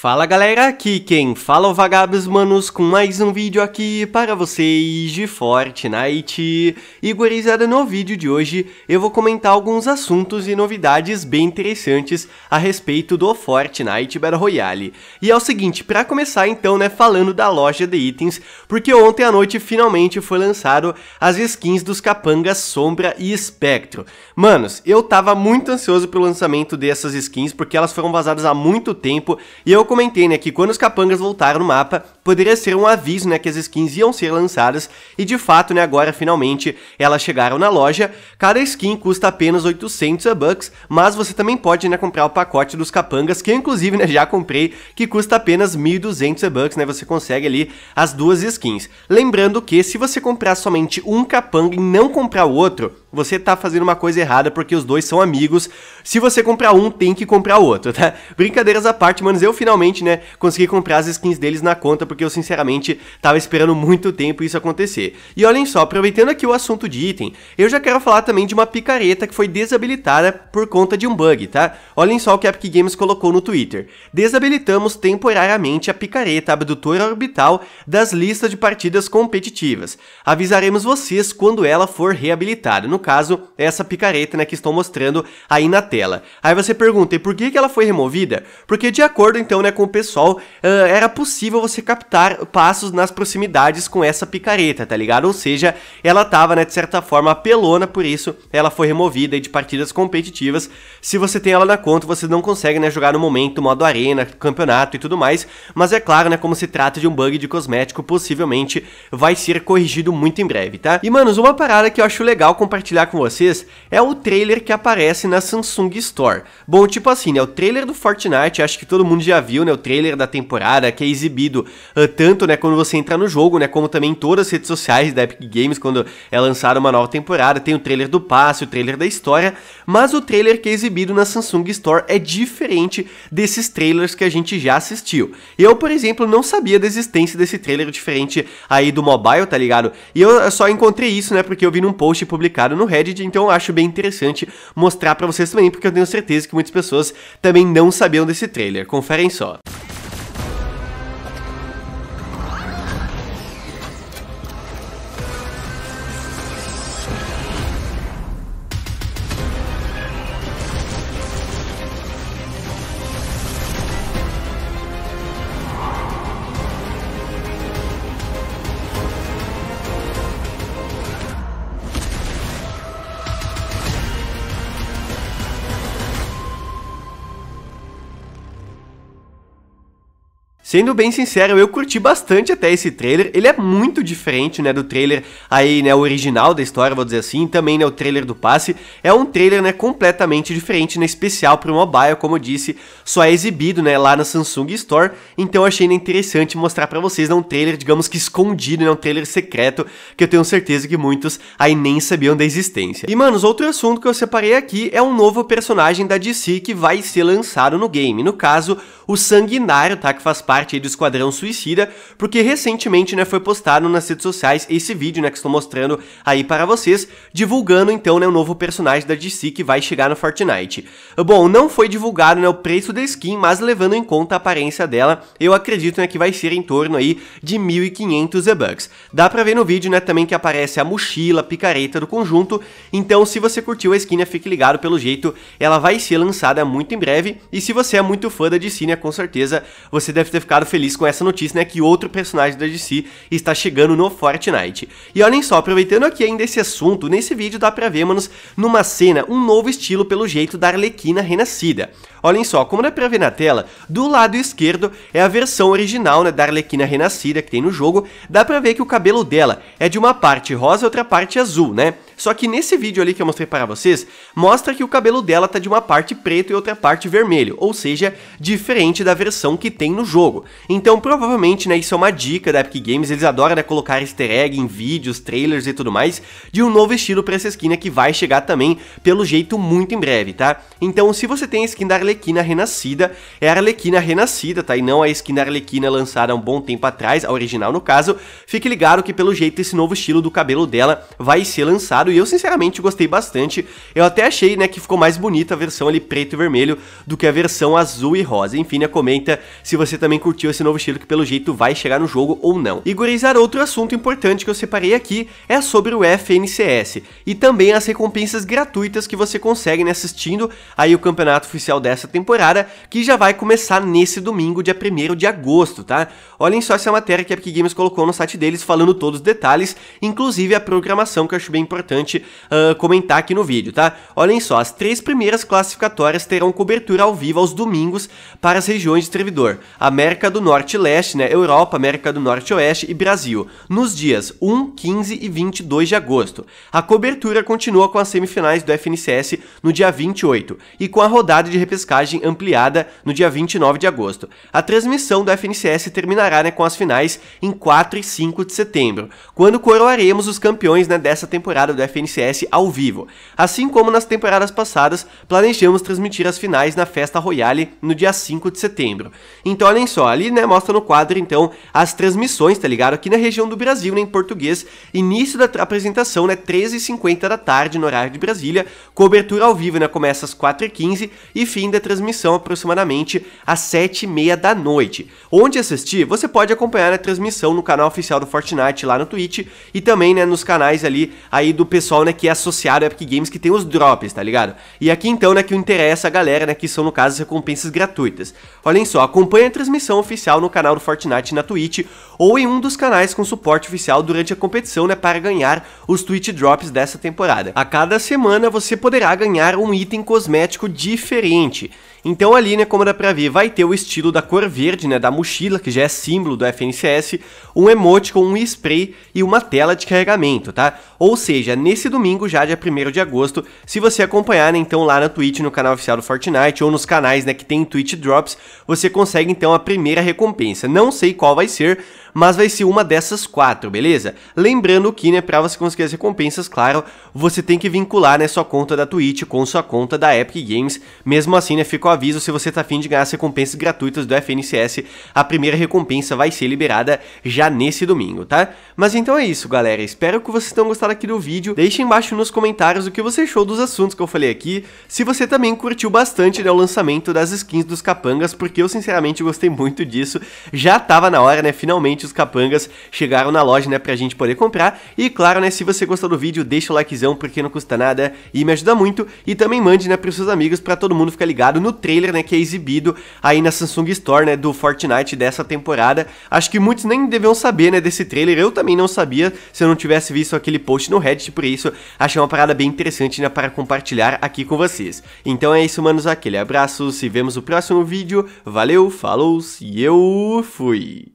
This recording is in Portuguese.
Fala galera, aqui quem fala é o Vagabos Manos com mais um vídeo aqui para vocês de Fortnite. E gurizada, no vídeo de hoje eu vou comentar alguns assuntos e novidades bem interessantes a respeito do Fortnite Battle Royale. E é o seguinte, para começar então, né, falando da loja de itens, porque ontem à noite finalmente foi lançado as skins dos capangas Sombra e Espectro. Manos, eu tava muito ansioso pelo lançamento dessas skins porque elas foram vazadas há muito tempo e eu comentei, né, que quando os capangas voltaram no mapa, poderia ser um aviso, né, que as skins iam ser lançadas e de fato, né, agora finalmente elas chegaram na loja. Cada skin custa apenas 800 bucks, mas você também pode, né, comprar o pacote dos capangas, que eu, inclusive, né, já comprei, que custa apenas 1200 bucks, né, você consegue ali as duas skins. Lembrando que se você comprar somente um capanga e não comprar o outro, você tá fazendo uma coisa errada porque os dois são amigos. Se você comprar um, tem que comprar o outro, tá? Brincadeiras à parte, manos, eu finalmente, né, consegui comprar as skins deles na conta porque porque eu sinceramente tava esperando muito tempo isso acontecer. E olhem só, aproveitando aqui o assunto de item, eu já quero falar também de uma picareta que foi desabilitada por conta de um bug, tá? Olhem só o que a Epic Games colocou no Twitter. Desabilitamos temporariamente a picareta abdutora orbital das listas de partidas competitivas. Avisaremos vocês quando ela for reabilitada. No caso, é essa picareta né, que estou mostrando aí na tela. Aí você pergunta, e por que, que ela foi removida? Porque de acordo então né, com o pessoal, uh, era possível você capturar captar passos nas proximidades com essa picareta, tá ligado? Ou seja, ela tava, né, de certa forma, apelona, por isso ela foi removida de partidas competitivas. Se você tem ela na conta, você não consegue, né, jogar no momento, modo arena, campeonato e tudo mais, mas é claro, né, como se trata de um bug de cosmético, possivelmente vai ser corrigido muito em breve, tá? E, manos, uma parada que eu acho legal compartilhar com vocês é o trailer que aparece na Samsung Store. Bom, tipo assim, né, o trailer do Fortnite, acho que todo mundo já viu, né, o trailer da temporada que é exibido ah, tanto né, quando você entra no jogo, né, como também em todas as redes sociais da Epic Games, quando é lançada uma nova temporada, tem o trailer do passe, o trailer da história, mas o trailer que é exibido na Samsung Store é diferente desses trailers que a gente já assistiu. Eu, por exemplo, não sabia da existência desse trailer diferente aí do mobile, tá ligado? E eu só encontrei isso, né, porque eu vi num post publicado no Reddit, então eu acho bem interessante mostrar para vocês também, porque eu tenho certeza que muitas pessoas também não sabiam desse trailer. Conferem só. Sendo bem sincero, eu curti bastante até esse trailer. Ele é muito diferente, né, do trailer aí, né, original da história, vou dizer assim, também, né, o trailer do passe. É um trailer, né, completamente diferente, né, especial pro mobile, como eu disse, só é exibido, né, lá na Samsung Store. Então eu achei né, interessante mostrar para vocês, né, um trailer, digamos que escondido, né, um trailer secreto, que eu tenho certeza que muitos aí nem sabiam da existência. E, manos, outro assunto que eu separei aqui é um novo personagem da DC que vai ser lançado no game. No caso, o Sanguinário, tá, que faz parte parte aí do Esquadrão Suicida, porque recentemente, né, foi postado nas redes sociais esse vídeo, né, que estou mostrando aí para vocês, divulgando então, né, o um novo personagem da DC que vai chegar no Fortnite. Bom, não foi divulgado, né, o preço da skin, mas levando em conta a aparência dela, eu acredito, né, que vai ser em torno aí de 1.500 V-Bucks. Dá pra ver no vídeo, né, também que aparece a mochila, a picareta do conjunto, então se você curtiu a skin, né, fique ligado, pelo jeito ela vai ser lançada muito em breve, e se você é muito fã da DC, né, com certeza você deve ter ficado ficado feliz com essa notícia, né, que outro personagem da DC está chegando no Fortnite. E olhem só, aproveitando aqui ainda esse assunto, nesse vídeo dá pra ver, manos, numa cena, um novo estilo pelo jeito da Arlequina renascida. Olhem só, como dá pra ver na tela, do lado esquerdo é a versão original né, da Arlequina Renascida que tem no jogo, dá pra ver que o cabelo dela é de uma parte rosa e outra parte azul, né? Só que nesse vídeo ali que eu mostrei para vocês, mostra que o cabelo dela tá de uma parte preto e outra parte vermelho, ou seja, diferente da versão que tem no jogo. Então provavelmente, né, isso é uma dica da Epic Games, eles adoram né, colocar easter egg em vídeos, trailers e tudo mais, de um novo estilo pra essa skin né, que vai chegar também, pelo jeito, muito em breve, tá? Então se você tem a skin da Arlequina, Arlequina Renascida. É a Arlequina Renascida, tá? E não a skin da Arlequina lançada há um bom tempo atrás, a original no caso. Fique ligado que pelo jeito esse novo estilo do cabelo dela vai ser lançado e eu sinceramente gostei bastante. Eu até achei, né, que ficou mais bonita a versão ali preto e vermelho do que a versão azul e rosa. Enfim, né, comenta se você também curtiu esse novo estilo que pelo jeito vai chegar no jogo ou não. E gurizar, outro assunto importante que eu separei aqui é sobre o FNCS e também as recompensas gratuitas que você consegue né, assistindo aí o campeonato oficial dessa essa temporada, que já vai começar nesse domingo, dia 1 de agosto, tá? Olhem só essa matéria que a Epic Games colocou no site deles, falando todos os detalhes, inclusive a programação, que eu acho bem importante uh, comentar aqui no vídeo, tá? Olhem só, as três primeiras classificatórias terão cobertura ao vivo aos domingos para as regiões de servidor, América do Norte e Leste, né, Europa, América do Norte e Oeste e Brasil, nos dias 1, 15 e 22 de agosto. A cobertura continua com as semifinais do FNCS no dia 28 e com a rodada de repescagem repescagem ampliada no dia 29 de agosto. A transmissão do FNCS terminará né, com as finais em 4 e 5 de setembro, quando coroaremos os campeões né, dessa temporada do FNCS ao vivo. Assim como nas temporadas passadas, planejamos transmitir as finais na Festa Royale no dia 5 de setembro. Então olhem só, ali né, mostra no quadro então as transmissões, tá ligado? Aqui na região do Brasil, né, em português, início da apresentação, né, 13h50 da tarde no horário de Brasília, cobertura ao vivo, né, começa às 4h15 e fim da transmissão aproximadamente às 7h30 da noite. Onde assistir, você pode acompanhar a transmissão no canal oficial do Fortnite lá no Twitch e também né, nos canais ali aí do pessoal né, que é associado ao Epic Games que tem os drops, tá ligado? E aqui então né, que interessa a galera né, que são no caso as recompensas gratuitas. Olhem só, acompanhe a transmissão oficial no canal do Fortnite na Twitch ou em um dos canais com suporte oficial durante a competição né, para ganhar os Twitch Drops dessa temporada. A cada semana você poderá ganhar um item cosmético diferente. Então ali, né, como dá pra ver, vai ter o estilo da cor verde, né, da mochila, que já é símbolo do FNCS, um emote com um spray e uma tela de carregamento, tá? Ou seja, nesse domingo, já dia 1 de agosto, se você acompanhar, né, então lá na Twitch, no canal oficial do Fortnite, ou nos canais, né, que tem Twitch Drops, você consegue, então, a primeira recompensa. Não sei qual vai ser, mas vai ser uma dessas quatro, beleza? Lembrando que, né, pra você conseguir as recompensas, claro, você tem que vincular, né, sua conta da Twitch com sua conta da Epic Games. Mesmo assim, né, fica o aviso se você tá afim de ganhar as recompensas gratuitas do FNCS, a primeira recompensa vai ser liberada já nesse domingo, tá? Mas então é isso, galera. Espero que vocês tenham gostado aqui do vídeo. Deixe embaixo nos comentários o que você achou dos assuntos que eu falei aqui. Se você também curtiu bastante, né, o lançamento das skins dos capangas, porque eu sinceramente gostei muito disso. Já tava na hora, né, finalmente finalmente os capangas chegaram na loja, né, pra gente poder comprar. E claro, né, se você gostou do vídeo, deixa o likezão porque não custa nada e me ajuda muito. E também mande, né, pros seus amigos pra todo mundo ficar ligado no trailer, né, que é exibido aí na Samsung Store, né, do Fortnite dessa temporada. Acho que muitos nem deviam saber, né, desse trailer. Eu também não sabia se eu não tivesse visto aquele post no Reddit, por isso achei uma parada bem interessante, né, para compartilhar aqui com vocês. Então é isso, manos, aquele abraço, se vemos no próximo vídeo. Valeu, falou e eu fui!